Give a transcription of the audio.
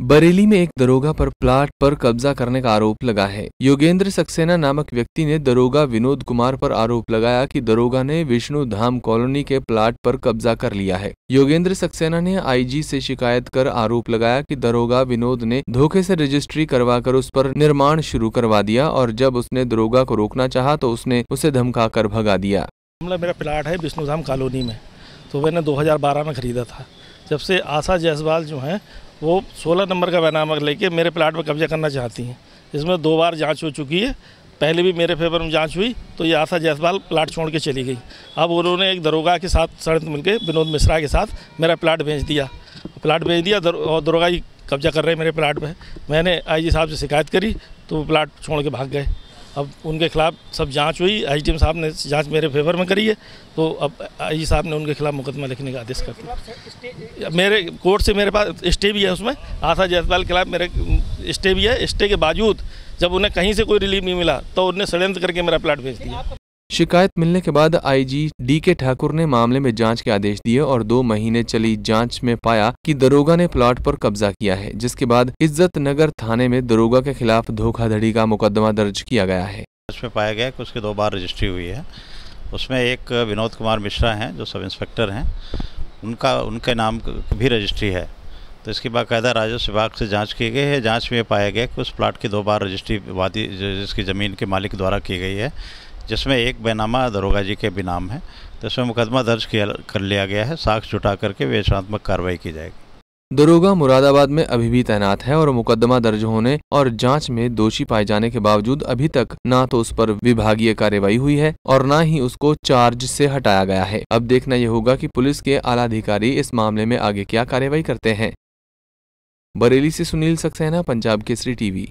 बरेली में एक दरोगा पर प्लाट पर कब्जा करने का आरोप लगा है योगेंद्र सक्सेना नामक व्यक्ति ने दरोगा विनोद कुमार पर आरोप लगाया कि दरोगा ने विष्णु धाम कॉलोनी के प्लाट पर कब्जा कर लिया है योगेंद्र सक्सेना ने आईजी से शिकायत कर आरोप लगाया कि दरोगा विनोद ने धोखे से रजिस्ट्री करवा कर उस पर निर्माण शुरू करवा दिया और जब उसने दरोगा को रोकना चाह तो उसने उसे धमका कर भगा दिया मेरा प्लाट है विष्णु धाम कॉलोनी में तो मैंने दो में खरीदा था जब से आशा जायसवाल जो हैं वो सोलह नंबर का बैनामा लेके मेरे प्लाट पर कब्जा करना चाहती हैं इसमें दो बार जाँच हो चुकी है पहले भी मेरे फेवर में जांच हुई तो ये आशा जायसवाल प्लाट छोड़ के चली गई अब उन्होंने एक दरोगा के साथ सड़क मिलकर विनोद मिश्रा के साथ मेरा प्लाट भेज दिया प्लाट भेज दिया दर, और दरोगा जी कब्जा कर रहे हैं मेरे प्लाट पर मैंने आईजी साहब से शिकायत करी तो वो प्लाट छोड़ के भाग गए अब उनके खिलाफ सब जांच हुई आईजीएम साहब ने जांच मेरे फेवर में करी है तो अब आई साहब ने उनके खिलाफ मुकदमा लिखने का आदेश कर दिया मेरे कोर्ट से मेरे पास स्टे भी है उसमें आशा जयसपाल के खिलाफ मेरे स्टे भी है स्टे के बावजूद जब उन्हें कहीं से कोई रिलीफ नहीं मिला तो उन्हें षडयंत्र करके मेरा प्लाट भेज दिया शिकायत मिलने के बाद आईजी डी के ठाकुर ने मामले में जांच के आदेश दिए और दो महीने चली जांच में पाया कि दरोगा ने प्लॉट पर कब्जा किया है जिसके बाद इज्जत नगर थाने में दरोगा के खिलाफ धोखाधड़ी का मुकदमा दर्ज किया गया है में पाया गया कि उसके दो बार रजिस्ट्री हुई है उसमें एक विनोद कुमार मिश्रा हैं जो सब इंस्पेक्टर हैं उनका उनके नाम भी रजिस्ट्री है तो इसकी बाकायदा राजस्व विभाग से जांच की गई है जांच में पाया गया कि उस प्लाट की दो बार रजिस्ट्री वादी जिसकी ज़मीन के मालिक द्वारा की गई है जिसमें एक बैनामा दरोगा जी के भी नाम है तो इसमें मुकदमा दर्ज किया कर लिया गया है साक्ष जुटा करके वेचनात्मक कार्रवाई की जाएगी दरोगा मुरादाबाद में अभी भी तैनात है और मुकदमा दर्ज होने और जांच में दोषी पाए जाने के बावजूद अभी तक ना तो उस पर विभागीय कार्रवाई हुई है और ना ही उसको चार्ज से हटाया गया है अब देखना यह होगा कि पुलिस के आला अधिकारी इस मामले में आगे क्या कार्रवाई करते हैं बरेली से सुनील सक्सेना पंजाब केसरी टीवी